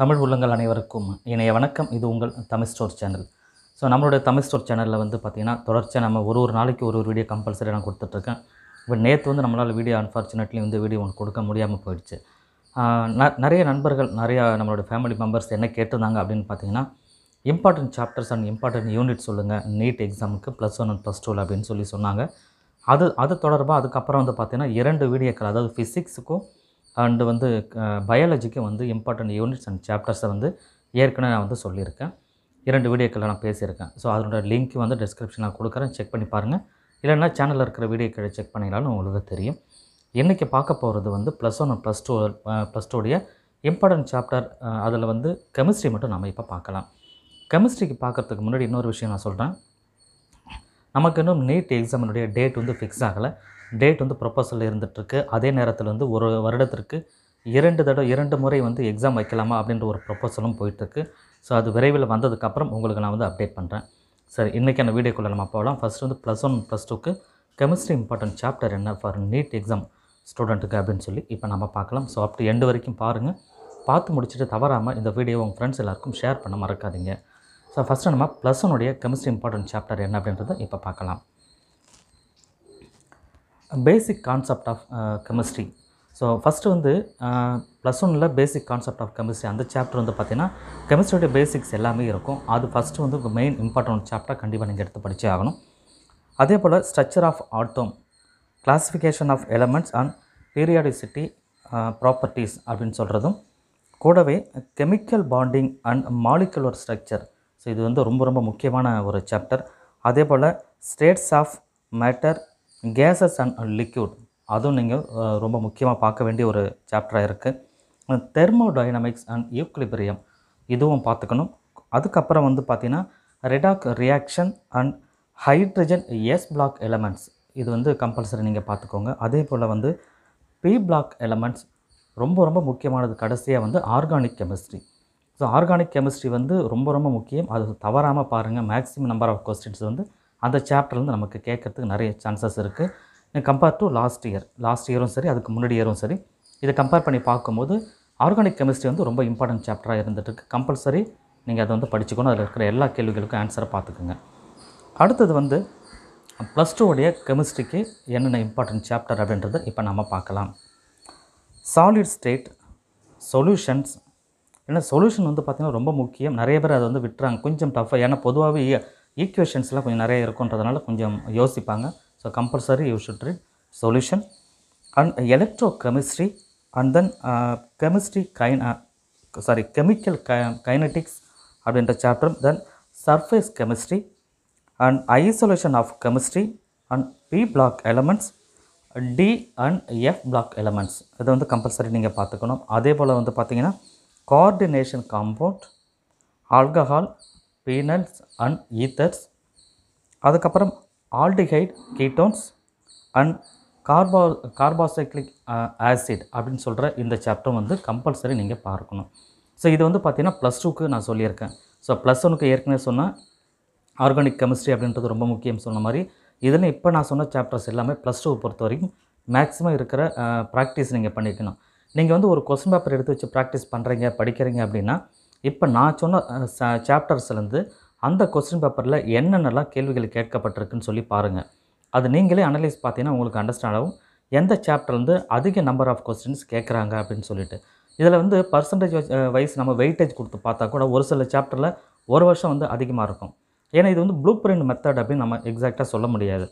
தமிழ் உள்ளங்கள் அனைவருக்கும் இணைய வணக்கம் இது உங்கள் தமிழ் ஸ்டோர் சேனல் ஸோ நம்மளுடைய தமிழ் ஸ்டோர் சேனலில் வந்து பார்த்திங்கன்னா தொடர்ச்சியாக நம்ம ஒரு ஒரு நாளைக்கு ஒரு ஒரு வீடியோ கம்பல்சரி நான் கொடுத்துட்ருக்கேன் இப்போ நேற்று வந்து நம்மளால் வீடியோ அன்ஃபார்ச்சுனேட்லி வந்து வீடியோ ஒன்று கொடுக்க முடியாமல் போயிடுச்சு நிறைய நண்பர்கள் நிறையா நம்மளோட ஃபேமிலி மெம்பர்ஸ் என்ன கேட்டிருந்தாங்க அப்படின்னு பார்த்தீங்கன்னா important chapters and important unit சொல்லுங்கள் நீட் எக்ஸாமுக்கு ப்ளஸ் ஒன் அண்ட் ப்ளஸ் டூவில் அப்படின்னு சொல்லி சொன்னாங்க அது அது தொடர்பாக அதுக்கப்புறம் வந்து பார்த்திங்கன்னா இரண்டு வீடியோக்கள் அதாவது ஃபிசிக்ஸுக்கும் அண்டு வந்து பயாலஜிக்கு வந்து இம்பார்ட்டண்ட் யூனிட்ஸ் அண்ட் சாப்டர்ஸை வந்து ஏற்கனவே நான் வந்து சொல்லியிருக்கேன் இரண்டு வீடியோக்களில் நான் பேசியிருக்கேன் ஸோ அதனோட லிங்க் வந்து டிஸ்கிரிப்ஷன் நான் கொடுக்குறேன் செக் பண்ணி பாருங்கள் இல்லைன்னா சேனலில் இருக்கிற வீடியோக்களை செக் பண்ணிங்களாலும் உங்களுக்கு தெரியும் இன்றைக்கி பார்க்க போகிறது வந்து plus one plus two plus டூடைய இம்பார்ட்டன்ட் சாப்டர் அதில் வந்து கெமிஸ்ட்ரி மட்டும் நம்ம இப்போ பார்க்கலாம் கெமிஸ்ட்ரிக்கு பார்க்குறதுக்கு முன்னாடி இன்னொரு விஷயம் நான் சொல்கிறேன் நமக்கு இன்னும் நீட் எக்ஸாமினுடைய டேட் வந்து ஃபிக்ஸ் ஆகலை டேட் வந்து ப்ரொப்போசல் இருந்துகிட்ருக்கு அதே நேரத்தில் வந்து ஒரு வருடத்திற்கு இரண்டு தடவை இரண்டு முறை வந்து எக்ஸாம் வைக்கலாமா அப்படின்ற ஒரு ப்ரொப்போசலும் போயிட்டுருக்கு ஸோ அது விரைவில் வந்ததுக்கப்புறம் உங்களுக்கு நான் வந்து அப்டேட் பண்ணுறேன் சரி இன்றைக்கான வீடியோக்குள்ளே நம்ம போகலாம் ஃபஸ்ட் வந்து ப்ளஸ் ஒன் ப்ளஸ் டூக்கு கெமிஸ்ட்ரி இம்பார்ட்டன்ட் சாப்டர் என்ன ஃபார் நீட் எக்ஸாம் ஸ்டூடெண்ட்டுக்கு அப்படின்னு சொல்லி இப்போ நம்ம பார்க்கலாம் ஸோ அப்படி எண்டு வரைக்கும் பாருங்கள் பார்த்து முடிச்சுட்டு தவறாமல் இந்த வீடியோ உங்கள் ஃப்ரெண்ட்ஸ் எல்லாருக்கும் ஷேர் பண்ண மறக்காதீங்க ஸோ ஃபஸ்ட்டு நம்ம ப்ளஸ் ஒனுடைய கெமிஸ்ட்ரி இம்பார்ட்டன்ட் சாப்டர் என்ன அப்படின்றத இப்போ பார்க்கலாம் basic concept of chemistry so first வந்து ப்ளஸ் ஒனில் பேசிக் கான்செப்ட் ஆஃப் கெமிஸ்ட்ரி அந்த சாப்டர் வந்து பார்த்திங்கன்னா கெமிஸ்ட்ரியோட பேசிக்ஸ் எல்லாமே இருக்கும் அது ஃபஸ்ட்டு வந்து உங்கள் மெயின் இம்பார்ட்டன்ட் சாப்டர் கண்டிப்பாக நீங்கள் எடுத்து படித்தே ஆகணும் அதே போல் structure of atom classification of elements and periodicity properties அப்படின்னு சொல்கிறதும் கூடவே chemical bonding and molecular structure so இது வந்து ரொம்ப ரொம்ப முக்கியமான ஒரு சாப்டர் அதே போல் states of matter gases and liquid அதுவும் நீங்கள் ரொம்ப முக்கியமாக பார்க்க வேண்டிய ஒரு சாப்டராக இருக்குது தெர்மோடைனமிக்ஸ் அண்ட் யூக்லிபிரியம் இதுவும் பார்த்துக்கணும் அதுக்கப்புறம் வந்து பார்த்திங்கன்னா redox reaction and hydrogen s block elements இது வந்து கம்பல்சரி நீங்கள் பார்த்துக்கோங்க அதே போல் வந்து பி பிளாக் எலமெண்ட்ஸ் ரொம்ப ரொம்ப முக்கியமானது கடைசியாக வந்து organic chemistry so organic chemistry வந்து ரொம்ப ரொம்ப முக்கியம் அது தவறாமல் பாருங்கள் மேக்ஸிமம் நம்பர் ஆஃப் கொஸ்டின்ஸ் வந்து அந்த சாப்டர்லேருந்து நமக்கு கேட்குறதுக்கு நிறைய சான்சஸ் இருக்குது compare to last year last இயரும் சரி அதுக்கு முன்னாடி இயரும் சரி இதை கம்பேர் பண்ணி பார்க்கும்போது ஆர்கானிக் கெமிஸ்ட்ரி வந்து ரொம்ப இம்பார்ட்டன்ட் சாப்டராக இருந்துகிட்ருக்கு கம்பல்சரி நீங்கள் அதை வந்து படிச்சுக்கணும் அதில் இருக்கிற எல்லா கேள்விகளுக்கும் ஆன்சரை பார்த்துக்குங்க அடுத்தது வந்து ப்ளஸ் டூவுடைய கெமிஸ்ட்ரிக்கு என்னென்ன இம்பார்ட்டன்ட் சாப்டர் அப்படின்றத இப்போ நம்ம பார்க்கலாம் சாலிட் ஸ்டேட் சொல்யூஷன்ஸ் ஏன்னா சொல்யூஷன் வந்து பார்த்திங்கன்னா ரொம்ப முக்கியம் நிறைய பேர் அதை வந்து விட்டுறாங்க கொஞ்சம் டஃப்பாக ஏன்னா பொதுவாகவே ஈக்குவேஷன்ஸ்லாம் கொஞ்சம் நிறைய இருக்குன்றதுனால கொஞ்சம் யோசிப்பாங்க so compulsory you should read solution and electro chemistry and then chemistry கைன் சாரி கெமிக்கல் க கைனட்டிக்ஸ் அப்படின்ற சாப்டரும் then surface chemistry and isolation of chemistry and p block elements d and f block elements இதை வந்து compulsory நீங்கள் பார்த்துக்கணும் அதே போல் வந்து பார்த்திங்கன்னா coordination compound alcohol phenols and ethers அதுக்கப்புறம் ஆல்டிஹைட் கீட்டோன்ஸ் அண்ட் கார்பா கார்பாசைக்ளிக் ஆசிட் அப்படின்னு சொல்கிற இந்த சாப்டர் வந்து கம்பல்சரி நீங்கள் பார்க்கணும் ஸோ இது வந்து பார்த்திங்கன்னா ப்ளஸ் டூக்கு நான் சொல்லியிருக்கேன் ஸோ ப்ளஸ் ஒனுக்கு ஏற்கனவே சொன்னால் ஆர்கானிக் கெமிஸ்ட்ரி அப்படின்றது ரொம்ப முக்கியம் சொன்ன மாதிரி இதில் இப்போ நான் சொன்ன சாப்டர்ஸ் எல்லாமே ப்ளஸ் டூ பொறுத்த வரைக்கும் மேக்ஸிமம் இருக்கிற ப்ராக்டிஸ் uh, நீங்கள் பண்ணிக்கணும் நீங்கள் வந்து ஒரு கொஸ்டின் பேப்பர் எடுத்து வச்சு ப்ராக்டிஸ் பண்ணுறீங்க படிக்கிறீங்க அப்படின்னா இப்போ நான் சொன்ன சாப்டர்ஸ்லேருந்து அந்த கொஸ்டின் பேப்பரில் என்னென்னலாம் கேள்விகள் கேட்கப்பட்டிருக்குன்னு சொல்லி பாருங்கள் அது நீங்களே அனலைஸ் பார்த்தீங்கன்னா உங்களுக்கு அண்டர்ஸ்டாண்ட் ஆகும் எந்த சாப்டர்லேருந்து அதிக நம்பர் ஆஃப் கொஸ்டின்ஸ் கேட்குறாங்க அப்படின்னு சொல்லிட்டு இதில் வந்து பர்சன்டேஜ் வைஸ் நம்ம வெயிட்டேஜ் கொடுத்து பார்த்தா கூட ஒரு சில சாப்டரில் ஒரு வருஷம் வந்து அதிகமாக இருக்கும் ஏன்னா இது வந்து ப்ளூ பிரிண்ட் மெத்தட் அப்படின்னு நம்ம எக்ஸாக்டாக சொல்ல முடியாது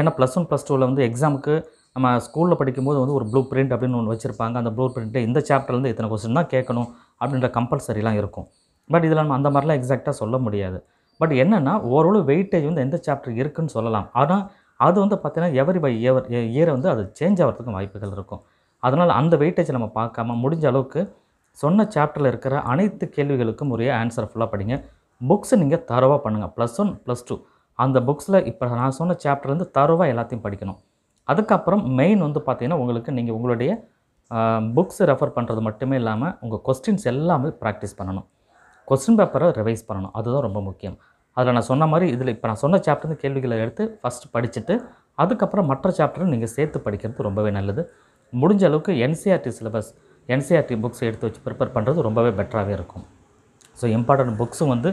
ஏன்னா ப்ளஸ் ஒன் ப்ளஸ் டூவில் வந்து எக்ஸாமுக்கு நம்ம ஸ்கூலில் படிக்கும்போது வந்து ஒரு ப்ளூ பிரிண்ட் அப்படின்னு ஒன்று வச்சுருப்பாங்க அந்த ப்ளூ பிரிண்ட்டு இந்த சாப்டர்லேருந்து இத்தனை கொஸ்டின் தான் கேட்கணும் அப்படின்ற கம்பல்சரிலாம் இருக்கும் பட் இதில் நம்ம அந்த மாதிரிலாம் எக்ஸாக்டாக சொல்ல முடியாது பட் என்னென்னா ஓரளவு வெயிட்டேஜ் வந்து எந்த சாப்டர் இருக்குதுன்னு சொல்லலாம் ஆனால் அது வந்து பார்த்திங்கன்னா எவரி பை இயர் இயரை வந்து அது சேஞ்ச் ஆகிறதுக்கும் வாய்ப்புகள் இருக்கும் அதனால் அந்த வெயிட்டேஜ் நம்ம பார்க்காம முடிஞ்ச அளவுக்கு சொன்ன சாப்டரில் இருக்கிற அனைத்து கேள்விகளுக்கும் உரிய ஆன்சர் ஃபுல்லாக படிங்க புக்ஸை நீங்கள் தரவாக பண்ணுங்கள் ப்ளஸ் ஒன் ப்ளஸ் டூ அந்த புக்ஸில் இப்போ நான் சொன்ன சாப்டர்லேருந்து தரவாக எல்லாத்தையும் படிக்கணும் அதுக்கப்புறம் மெயின் வந்து பார்த்திங்கன்னா உங்களுக்கு நீங்கள் உங்களுடைய புக்ஸ் ரெஃபர் பண்ணுறது மட்டுமே இல்லாமல் உங்கள் கொஸ்டின்ஸ் எல்லாமே ப்ராக்டிஸ் பண்ணணும் கொஸ்டின் பேப்பரை ரிவைஸ் பண்ணணும் அதுதான் ரொம்ப முக்கியம் அதில் நான் சொன்ன மாதிரி இதில் இப்போ நான் சொன்ன சாப்டர் கேள்விகளை எடுத்து ஃபஸ்ட் படிச்சுட்டு அதுக்கப்புறம் மற்ற சாப்டரும் நீங்கள் சேர்த்து படிக்கிறது ரொம்பவே நல்லது முடிஞ்ச அளவுக்கு என்சிஆர்டி சிலபஸ் என்சிஆர்டி புக்ஸ் எடுத்து வச்சு ப்ரிப்பேர் பண்ணுறது ரொம்பவே பெட்டராகவே இருக்கும் ஸோ இம்பார்ட்டண்ட் புக்ஸும் வந்து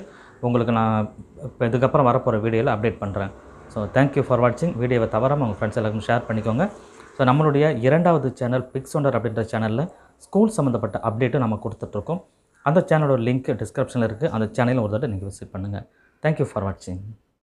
உங்களுக்கு நான் இப்போ இதுக்கப்புறம் வரப்போகிற வீடியோவில் அப்டேட் பண்ணுறேன் ஸோ தேங்க்யூ ஃபார் வாட்சிங் வீடியோவை தவறாமல் உங்கள் ஃப்ரெண்ட்ஸ் எல்லாருக்கும் ஷேர் பண்ணிக்கோங்க ஸோ நம்மளுடைய இரண்டாவது சேனல் பிக்ஸ் ஒண்டர் அப்படின்ற சேனலில் ஸ்கூல் சம்மந்தப்பட்ட அப்டேட்டும் நம்ம கொடுத்துட்ருக்கோம் அந்த சேனலோட லிங்க் டிஸ்கிரிப்ஷனில் இருக்குது அந்த சேனலில் ஒரு தடவை நீங்கள் விசிட் பண்ணுங்கள் தேங்க்யூ ஃபார் வாட்சிங்